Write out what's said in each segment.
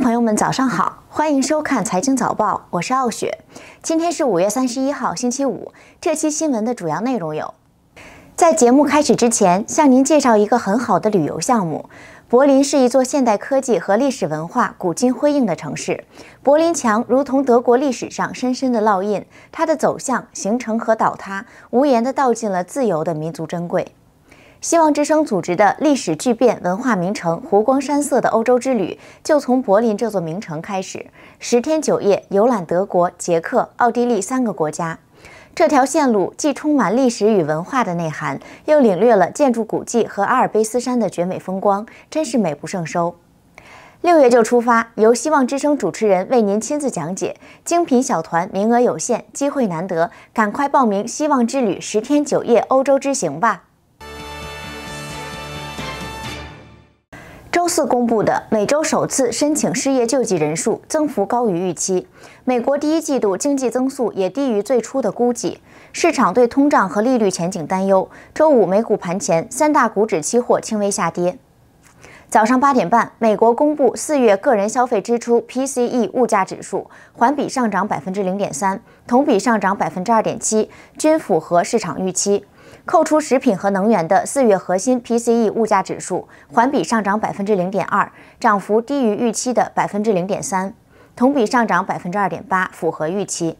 朋友们，早上好，欢迎收看《财经早报》，我是傲雪。今天是五月三十一号，星期五。这期新闻的主要内容有：在节目开始之前，向您介绍一个很好的旅游项目。柏林是一座现代科技和历史文化古今辉映的城市。柏林墙如同德国历史上深深的烙印，它的走向、形成和倒塌，无言地道尽了自由的民族珍贵。希望之声组织的历史巨变、文化名城、湖光山色的欧洲之旅，就从柏林这座名城开始。十天九夜，游览德国、捷克、奥地利三个国家。这条线路既充满历史与文化的内涵，又领略了建筑古迹和阿尔卑斯山的绝美风光，真是美不胜收。六月就出发，由希望之声主持人为您亲自讲解，精品小团，名额有限，机会难得，赶快报名希望之旅十天九夜欧洲之行吧！次公布的每周首次申请失业救济人数增幅高于预期，美国第一季度经济增速也低于最初的估计。市场对通胀和利率前景担忧。周五美股盘前，三大股指期货轻微下跌。早上八点半，美国公布四月个人消费支出 （PCE） 物价指数，环比上涨百分之零点三，同比上涨百分之二点七，均符合市场预期。扣除食品和能源的四月核心 PCE 物价指数环比上涨百分之零点二，涨幅低于预期的百分之零点三，同比上涨百分之二点八，符合预期。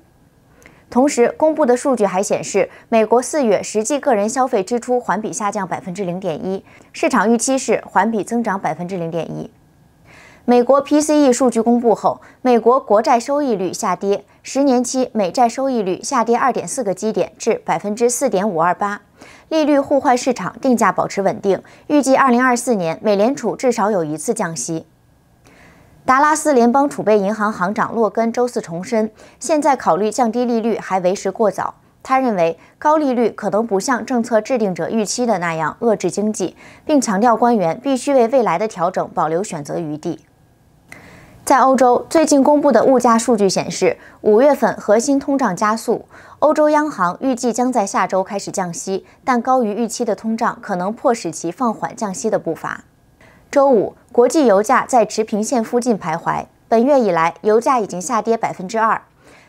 同时公布的数据还显示，美国四月实际个人消费支出环比下降百分之零点一，市场预期是环比增长百分之零点一。美国 PCE 数据公布后，美国国债收益率下跌，十年期美债收益率下跌二点四个基点至百分之四点五二八。利率互换市场定价保持稳定，预计2024年美联储至少有一次降息。达拉斯联邦储备银行行长洛根周四重申，现在考虑降低利率还为时过早。他认为高利率可能不像政策制定者预期的那样遏制经济，并强调官员必须为未来的调整保留选择余地。在欧洲，最近公布的物价数据显示，五月份核心通胀加速。欧洲央行预计将在下周开始降息，但高于预期的通胀可能迫使其放缓降息的步伐。周五，国际油价在持平线附近徘徊，本月以来油价已经下跌百分之二。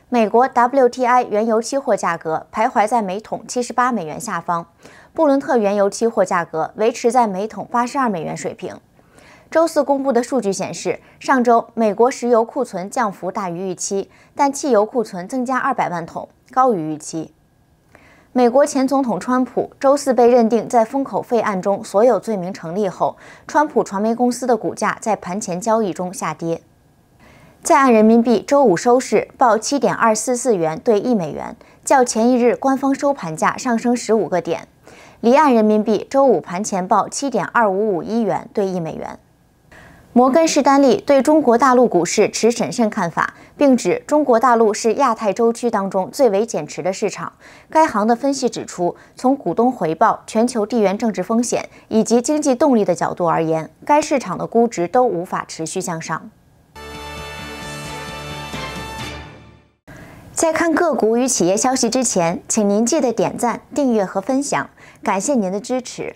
美国 WTI 原油期货价格徘徊在每桶七十八美元下方，布伦特原油期货价格维持在每桶八十二美元水平。周四公布的数据显示，上周美国石油库存降幅大于预期，但汽油库存增加二百万桶，高于预期。美国前总统川普周四被认定在封口费案中所有罪名成立后，川普传媒公司的股价在盘前交易中下跌。在岸人民币周五收市报七点二四四元兑一美元，较前一日官方收盘价上升十五个点；离岸人民币周五盘前报七点二五五一元兑一美元。摩根士丹利对中国大陆股市持审慎看法，并指中国大陆是亚太洲区当中最为减持的市场。该行的分析指出，从股东回报、全球地缘政治风险以及经济动力的角度而言，该市场的估值都无法持续向上。在看个股与企业消息之前，请您记得点赞、订阅和分享，感谢您的支持。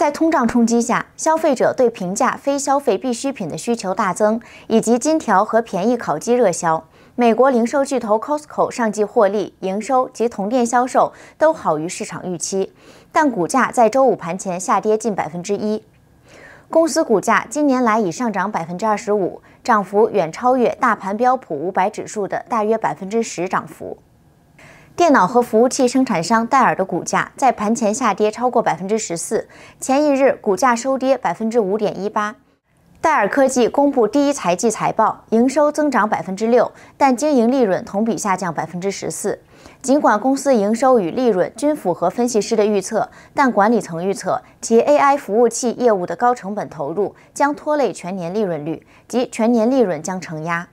在通胀冲击下，消费者对平价非消费必需品的需求大增，以及金条和便宜烤鸡热销。美国零售巨头 Costco 上季获利、营收及同店销售都好于市场预期，但股价在周五盘前下跌近百分之一。公司股价今年来已上涨百分之二十五，涨幅远超越大盘标普五百指数的大约百分之十涨幅。电脑和服务器生产商戴尔的股价在盘前下跌超过百分之十四，前一日股价收跌百分之五点一八。戴尔科技公布第一财季财报，营收增长百分之六，但经营利润同比下降百分之十四。尽管公司营收与利润均符合分析师的预测，但管理层预测其 AI 服务器业务的高成本投入将拖累全年利润率及全年利润将承压。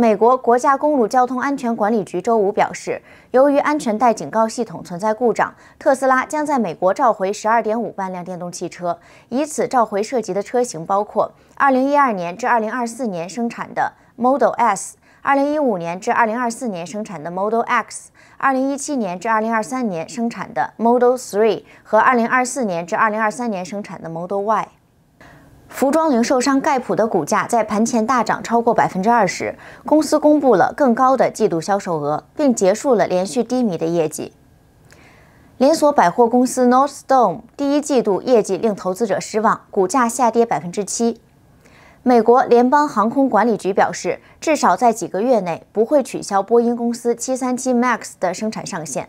美国国家公路交通安全管理局周五表示，由于安全带警告系统存在故障，特斯拉将在美国召回12.5万辆电动汽车。以此召回涉及的车型包括2012年至2024年生产的 Model S，2015 年至2024年生产的 Model X，2017 年至2023年生产的 Model 3和2024年至2023年生产的 Model Y。服装零售商盖普的股价在盘前大涨超过百分之二十。公司公布了更高的季度销售额，并结束了连续低迷的业绩。连锁百货公司 Northstone 第一季度业绩令投资者失望，股价下跌百分之七。美国联邦航空管理局表示，至少在几个月内不会取消波音公司737 Max 的生产上限。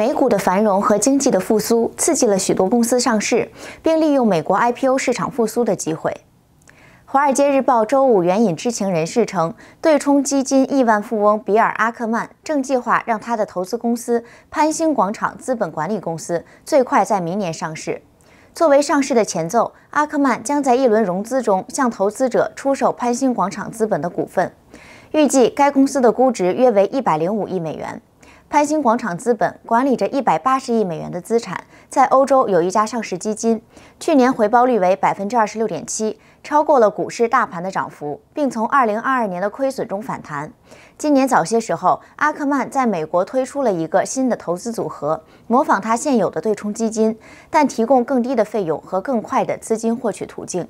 美股的繁荣和经济的复苏刺激了许多公司上市，并利用美国 IPO 市场复苏的机会。《华尔街日报》周五援引知情人士称，对冲基金亿万富翁比尔·阿克曼正计划让他的投资公司潘兴广场资本管理公司最快在明年上市。作为上市的前奏，阿克曼将在一轮融资中向投资者出售潘兴广场资本的股份，预计该公司的估值约为一百零五亿美元。潘兴广场资本管理着一百八十亿美元的资产，在欧洲有一家上市基金，去年回报率为百分之二十六点七，超过了股市大盘的涨幅，并从二零二二年的亏损中反弹。今年早些时候，阿克曼在美国推出了一个新的投资组合，模仿他现有的对冲基金，但提供更低的费用和更快的资金获取途径。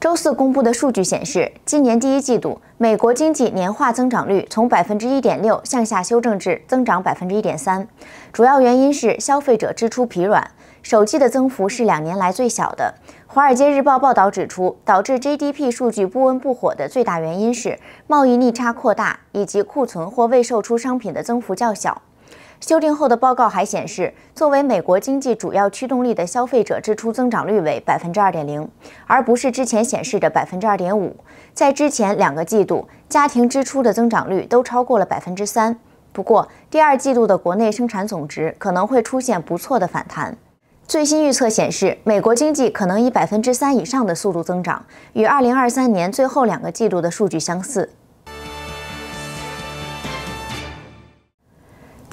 周四公布的数据显示，今年第一季度美国经济年化增长率从百分之一点六向下修正至增长百分之一点三，主要原因是消费者支出疲软，首季的增幅是两年来最小的。华尔街日报报道指出，导致 GDP 数据不温不火的最大原因是贸易逆差扩大以及库存或未售出商品的增幅较小。修订后的报告还显示，作为美国经济主要驱动力的消费者支出增长率为百分之二点零，而不是之前显示的百分之二点五。在之前两个季度，家庭支出的增长率都超过了百分之三。不过，第二季度的国内生产总值可能会出现不错的反弹。最新预测显示，美国经济可能以百分之三以上的速度增长，与二零二三年最后两个季度的数据相似。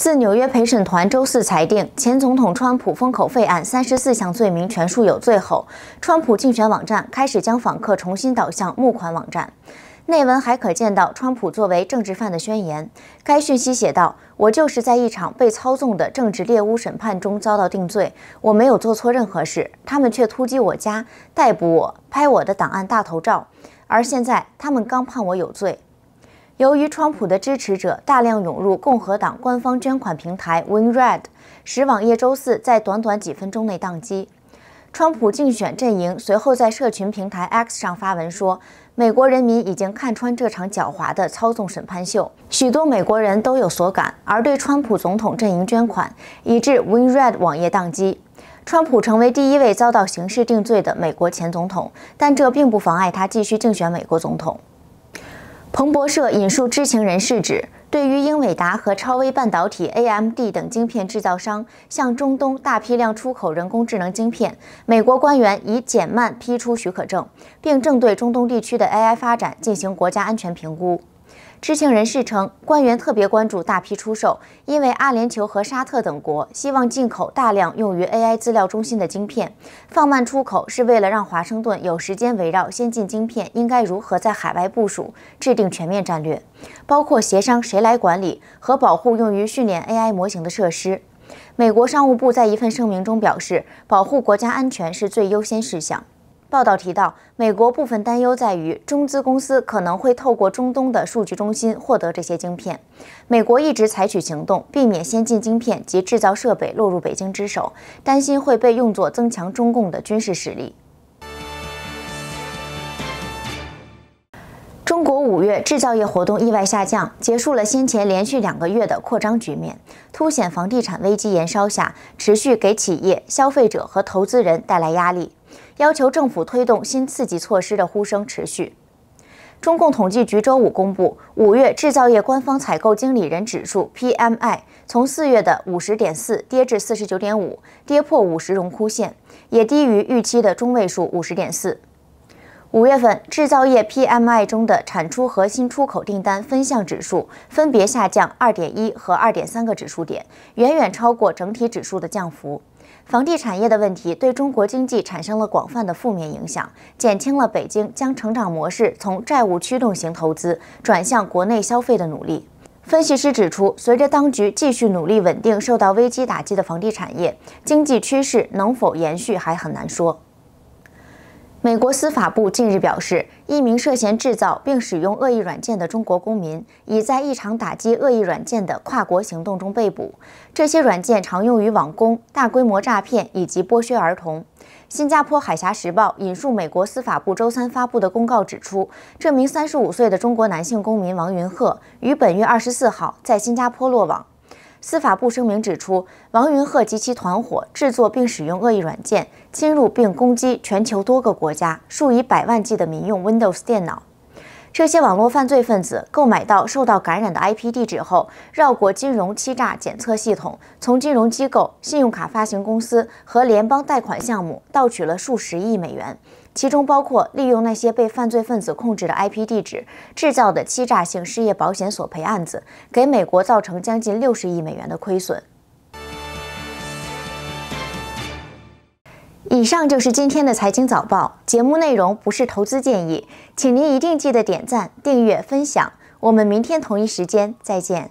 自纽约陪审团周四裁定前总统川普封口费案三十四项罪名全数有罪后，川普竞选网站开始将访客重新导向募款网站。内文还可见到川普作为政治犯的宣言。该讯息写道：“我就是在一场被操纵的政治猎巫审判中遭到定罪，我没有做错任何事，他们却突击我家，逮捕我，拍我的档案大头照，而现在他们刚判我有罪。”由于川普的支持者大量涌入共和党官方捐款平台 WinRed，使网页周四在短短几分钟内宕机。川普竞选阵营随后在社群平台 X 上发文说：“美国人民已经看穿这场狡猾的操纵审判秀，许多美国人都有所感。”而对川普总统阵营捐款，以致 WinRed 网页宕机。川普成为第一位遭到刑事定罪的美国前总统，但这并不妨碍他继续竞选美国总统。彭博社引述知情人士指，对于英伟达和超威半导体 （AMD） 等晶片制造商向中东大批量出口人工智能晶片，美国官员已减慢批出许可证，并正对中东地区的 AI 发展进行国家安全评估。知情人士称，官员特别关注大批出售，因为阿联酋和沙特等国希望进口大量用于 AI 资料中心的晶片。放慢出口是为了让华盛顿有时间围绕先进晶片应该如何在海外部署制定全面战略，包括协商谁来管理和保护用于训练 AI 模型的设施。美国商务部在一份声明中表示，保护国家安全是最优先事项。报道提到，美国部分担忧在于中资公司可能会透过中东的数据中心获得这些晶片。美国一直采取行动，避免先进晶片及制造设备落入北京之手，担心会被用作增强中共的军事实力。中国五月制造业活动意外下降，结束了先前连续两个月的扩张局面，凸显房地产危机延烧下持续给企业、消费者和投资人带来压力。要求政府推动新刺激措施的呼声持续。中共统计局周五公布，五月制造业官方采购经理人指数 （PMI） 从四月的五十点四跌至四十九点五，跌破五十荣枯线，也低于预期的中位数五十点四。五月份制造业 PMI 中的产出核心出口订单分项指数分别下降二点一和二点三个指数点，远远超过整体指数的降幅。房地产业的问题对中国经济产生了广泛的负面影响，减轻了北京将成长模式从债务驱动型投资转向国内消费的努力。分析师指出，随着当局继续努力稳定受到危机打击的房地产业，经济趋势能否延续还很难说。美国司法部近日表示，一名涉嫌制造并使用恶意软件的中国公民，已在一场打击恶意软件的跨国行动中被捕。这些软件常用于网攻、大规模诈骗以及剥削儿童。新加坡《海峡时报》引述美国司法部周三发布的公告指出，这名35岁的中国男性公民王云鹤于本月24号在新加坡落网。司法部声明指出，王云鹤及其团伙制作并使用恶意软件，侵入并攻击全球多个国家数以百万计的民用 Windows 电脑。这些网络犯罪分子购买到受到感染的 IP 地址后，绕过金融欺诈检测系统，从金融机构、信用卡发行公司和联邦贷款项目盗取了数十亿美元。其中包括利用那些被犯罪分子控制的 IP 地址制造的欺诈性失业保险索赔案子，给美国造成将近六十亿美元的亏损。以上就是今天的财经早报，节目内容不是投资建议，请您一定记得点赞、订阅、分享。我们明天同一时间再见。